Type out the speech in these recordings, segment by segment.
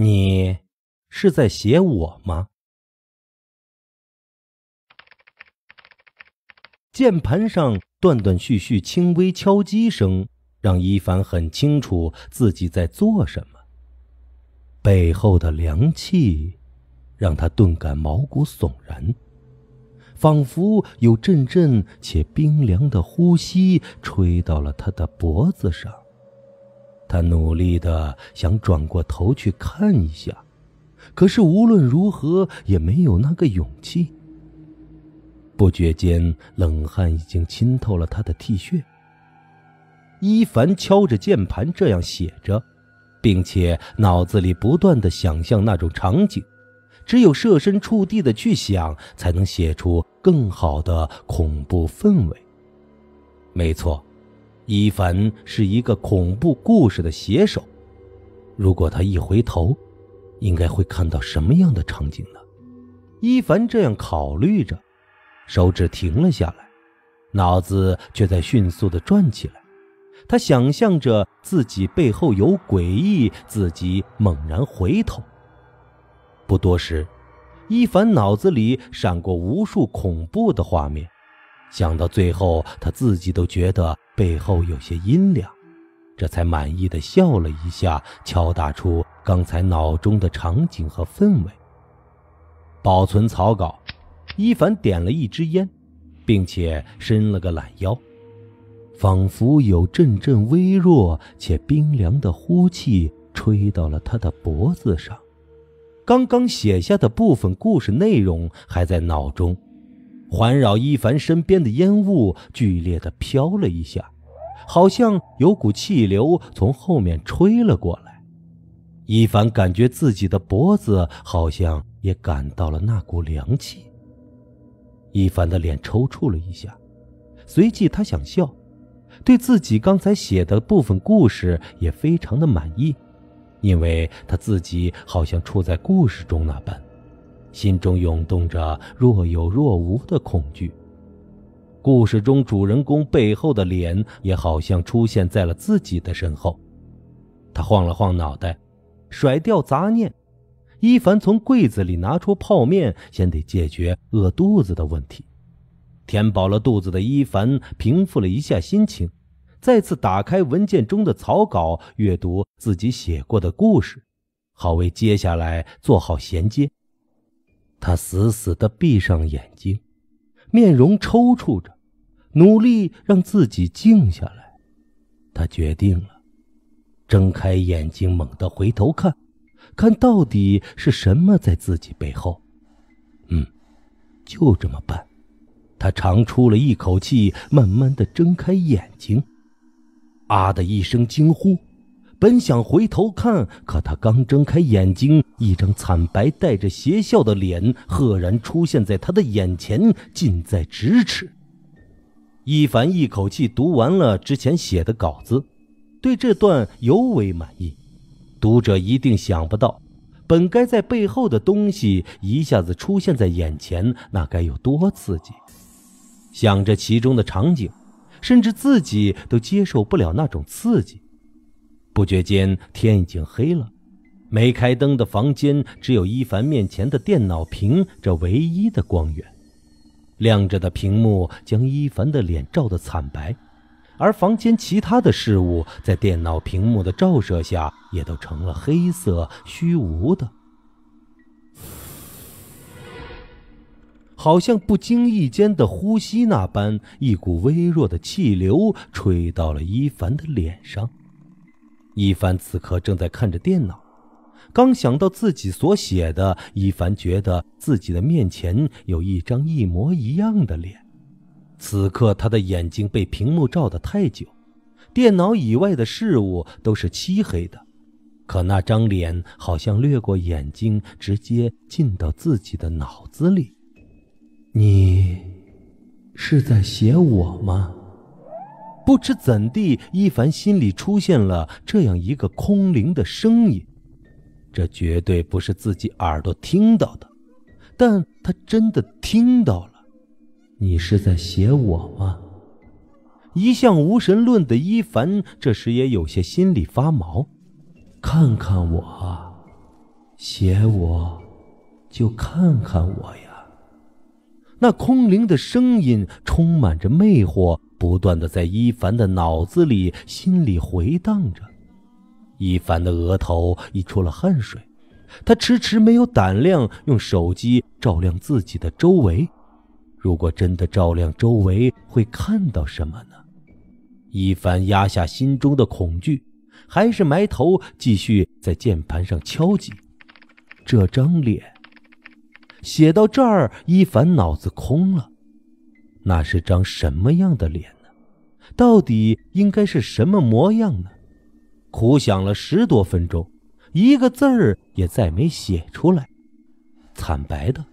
你是在写我吗？键盘上断断续续、轻微敲击声，让伊凡很清楚自己在做什么。背后的凉气让他顿感毛骨悚然，仿佛有阵阵且冰凉的呼吸吹到了他的脖子上。他努力的想转过头去看一下，可是无论如何也没有那个勇气。不觉间，冷汗已经浸透了他的 T 恤。伊凡敲着键盘这样写着，并且脑子里不断的想象那种场景，只有设身处地的去想，才能写出更好的恐怖氛围。没错。伊凡是一个恐怖故事的写手，如果他一回头，应该会看到什么样的场景呢？伊凡这样考虑着，手指停了下来，脑子却在迅速的转起来。他想象着自己背后有诡异，自己猛然回头。不多时，伊凡脑子里闪过无数恐怖的画面，想到最后，他自己都觉得。背后有些阴凉，这才满意的笑了一下，敲打出刚才脑中的场景和氛围。保存草稿，一凡点了一支烟，并且伸了个懒腰，仿佛有阵阵微弱且冰凉的呼气吹到了他的脖子上。刚刚写下的部分故事内容还在脑中。环绕伊凡身边的烟雾剧烈地飘了一下，好像有股气流从后面吹了过来。伊凡感觉自己的脖子好像也感到了那股凉气。伊凡的脸抽搐了一下，随即他想笑，对自己刚才写的部分故事也非常的满意，因为他自己好像处在故事中那般。心中涌动着若有若无的恐惧，故事中主人公背后的脸也好像出现在了自己的身后。他晃了晃脑袋，甩掉杂念。伊凡从柜子里拿出泡面，先得解决饿肚子的问题。填饱了肚子的伊凡平复了一下心情，再次打开文件中的草稿，阅读自己写过的故事，好为接下来做好衔接。他死死的闭上眼睛，面容抽搐着，努力让自己静下来。他决定了，睁开眼睛，猛地回头看，看到底是什么在自己背后。嗯，就这么办。他长出了一口气，慢慢的睁开眼睛，啊的一声惊呼。本想回头看，可他刚睁开眼睛，一张惨白、带着邪笑的脸赫然出现在他的眼前，近在咫尺。一凡一口气读完了之前写的稿子，对这段尤为满意。读者一定想不到，本该在背后的东西一下子出现在眼前，那该有多刺激！想着其中的场景，甚至自己都接受不了那种刺激。不觉间，天已经黑了。没开灯的房间，只有伊凡面前的电脑屏这唯一的光源。亮着的屏幕将伊凡的脸照得惨白，而房间其他的事物在电脑屏幕的照射下，也都成了黑色虚无的。好像不经意间的呼吸那般，一股微弱的气流吹到了伊凡的脸上。一凡此刻正在看着电脑，刚想到自己所写的，一凡觉得自己的面前有一张一模一样的脸。此刻他的眼睛被屏幕照的太久，电脑以外的事物都是漆黑的，可那张脸好像掠过眼睛，直接进到自己的脑子里。你是在写我吗？不知怎地，一凡心里出现了这样一个空灵的声音，这绝对不是自己耳朵听到的，但他真的听到了。你是在写我吗？一向无神论的伊凡这时也有些心里发毛。看看我，写我，就看看我呀。那空灵的声音充满着魅惑，不断的在伊凡的脑子里、心里回荡着。伊凡的额头溢出了汗水，他迟迟没有胆量用手机照亮自己的周围。如果真的照亮周围，会看到什么呢？伊凡压下心中的恐惧，还是埋头继续在键盘上敲击。这张脸。写到这儿，伊凡脑子空了。那是张什么样的脸呢？到底应该是什么模样呢？苦想了十多分钟，一个字儿也再没写出来。惨白的，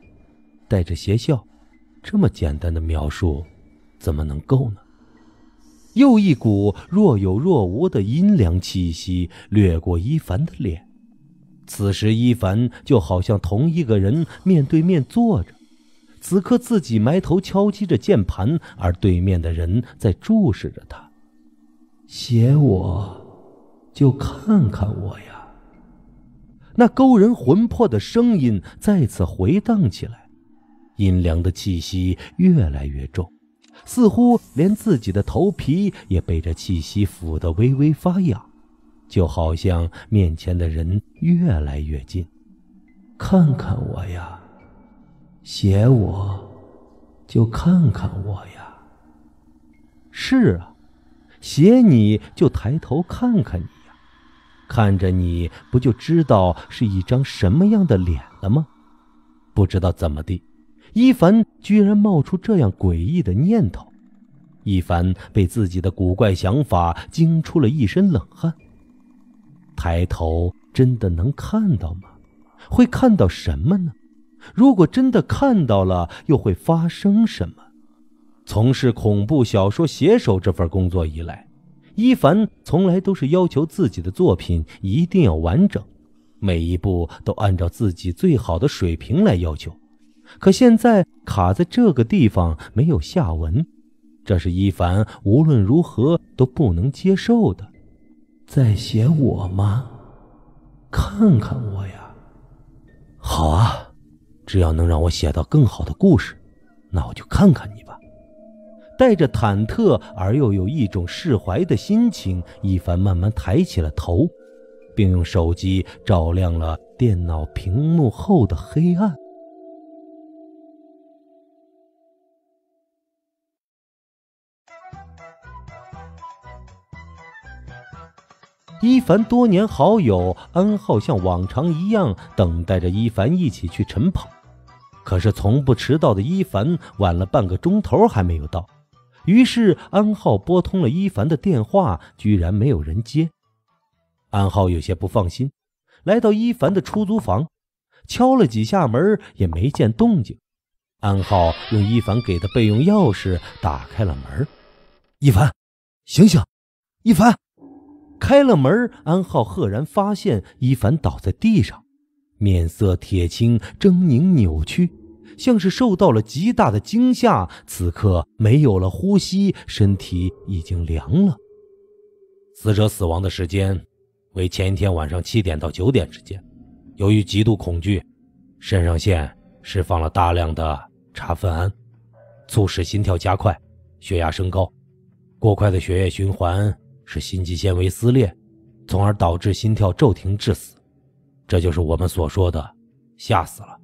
带着邪笑，这么简单的描述，怎么能够呢？又一股若有若无的阴凉气息掠过伊凡的脸。此时，一凡就好像同一个人面对面坐着。此刻，自己埋头敲击着键盘，而对面的人在注视着他。写我，就看看我呀！那勾人魂魄的声音再次回荡起来，阴凉的气息越来越重，似乎连自己的头皮也被这气息抚得微微发痒。就好像面前的人越来越近，看看我呀，写我就看看我呀。是啊，写你就抬头看看你呀，看着你不就知道是一张什么样的脸了吗？不知道怎么的，一凡居然冒出这样诡异的念头。一凡被自己的古怪想法惊出了一身冷汗。抬头真的能看到吗？会看到什么呢？如果真的看到了，又会发生什么？从事恐怖小说写手这份工作以来，伊凡从来都是要求自己的作品一定要完整，每一步都按照自己最好的水平来要求。可现在卡在这个地方没有下文，这是一凡无论如何都不能接受的。在写我吗？看看我呀！好啊，只要能让我写到更好的故事，那我就看看你吧。带着忐忑而又有一种释怀的心情，一凡慢慢抬起了头，并用手机照亮了电脑屏幕后的黑暗。一凡多年好友安浩像往常一样等待着一凡一起去晨跑，可是从不迟到的一凡晚了半个钟头还没有到，于是安浩拨通了一凡的电话，居然没有人接。安浩有些不放心，来到一凡的出租房，敲了几下门也没见动静。安浩用一凡给的备用钥匙打开了门，一凡，醒醒！一凡。开了门，安浩赫然发现伊凡倒在地上，面色铁青，狰狞扭曲，像是受到了极大的惊吓。此刻没有了呼吸，身体已经凉了。死者死亡的时间为前一天晚上七点到九点之间。由于极度恐惧，肾上腺释放了大量的茶酚胺，促使心跳加快，血压升高，过快的血液循环。是心肌纤维撕裂，从而导致心跳骤停致死，这就是我们所说的吓死了。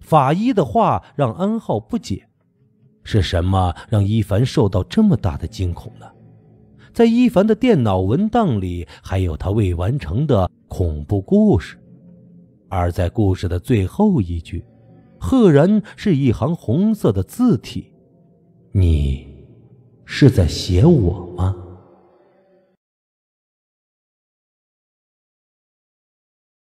法医的话让安浩不解，是什么让伊凡受到这么大的惊恐呢？在伊凡的电脑文档里，还有他未完成的恐怖故事，而在故事的最后一句，赫然是一行红色的字体：“你是在写我吗？”